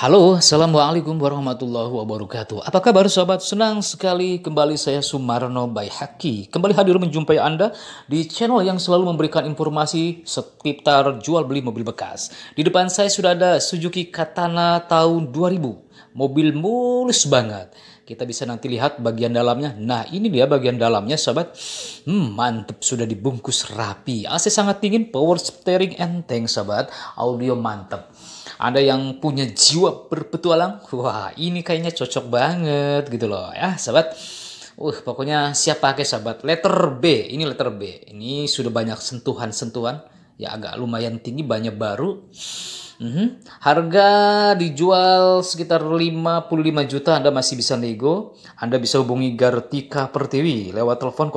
Halo, Assalamualaikum warahmatullahi wabarakatuh. Apa kabar sahabat? Senang sekali kembali saya Sumarno Baihaki. Kembali hadir menjumpai Anda di channel yang selalu memberikan informasi seputar jual beli mobil bekas. Di depan saya sudah ada Suzuki Katana tahun 2000. Mobil mulus banget. Kita bisa nanti lihat bagian dalamnya. Nah ini dia bagian dalamnya sahabat. Hmm, mantep sudah dibungkus rapi. AC sangat dingin, power steering enteng sahabat. Audio mantep. Ada yang punya jiwa berpetualang? Wah, ini kayaknya cocok banget gitu loh ya, sahabat. Uh, pokoknya siap pakai sahabat. Letter B, ini letter B. Ini sudah banyak sentuhan-sentuhan ya agak lumayan tinggi banyak baru Mm -hmm. Harga dijual sekitar 55 juta Anda masih bisa nego. Anda bisa hubungi Gartika Pertiwi lewat telepon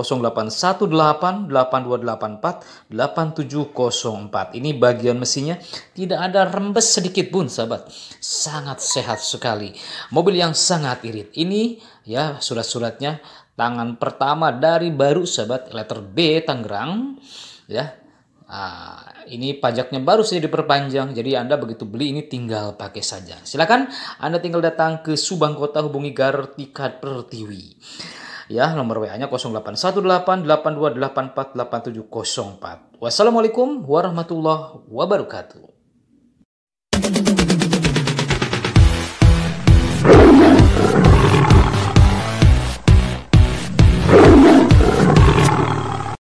081882848704. Ini bagian mesinnya tidak ada rembes sedikit pun, sahabat. Sangat sehat sekali. Mobil yang sangat irit. Ini ya surat-suratnya tangan pertama dari baru sahabat letter B Tangerang ya Nah, ini pajaknya baru saja diperpanjang, jadi Anda begitu beli ini tinggal pakai saja. Silakan Anda tinggal datang ke Subang Kota hubungi Gartika Pertiwi. Ya, nomor WA-nya 081882848704. Wassalamualaikum warahmatullahi wabarakatuh.